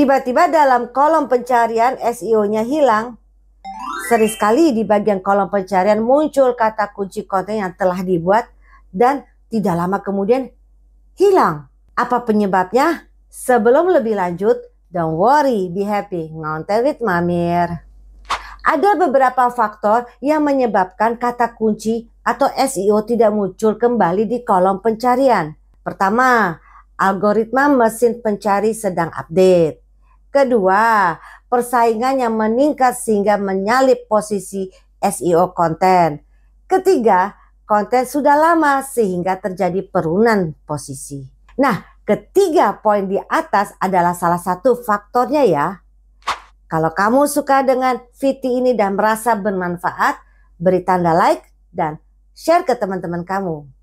Tiba-tiba dalam kolom pencarian SEO-nya hilang. Sering sekali di bagian kolom pencarian muncul kata kunci konten yang telah dibuat dan tidak lama kemudian hilang. Apa penyebabnya? Sebelum lebih lanjut, don't worry, be happy, ngonten with Mamir. Ada beberapa faktor yang menyebabkan kata kunci atau SEO tidak muncul kembali di kolom pencarian. Pertama, algoritma mesin pencari sedang update. Kedua, persaingan yang meningkat sehingga menyalip posisi SEO konten. Ketiga, konten sudah lama sehingga terjadi perunan posisi. Nah, ketiga poin di atas adalah salah satu faktornya ya. Kalau kamu suka dengan VT ini dan merasa bermanfaat, beri tanda like dan share ke teman-teman kamu.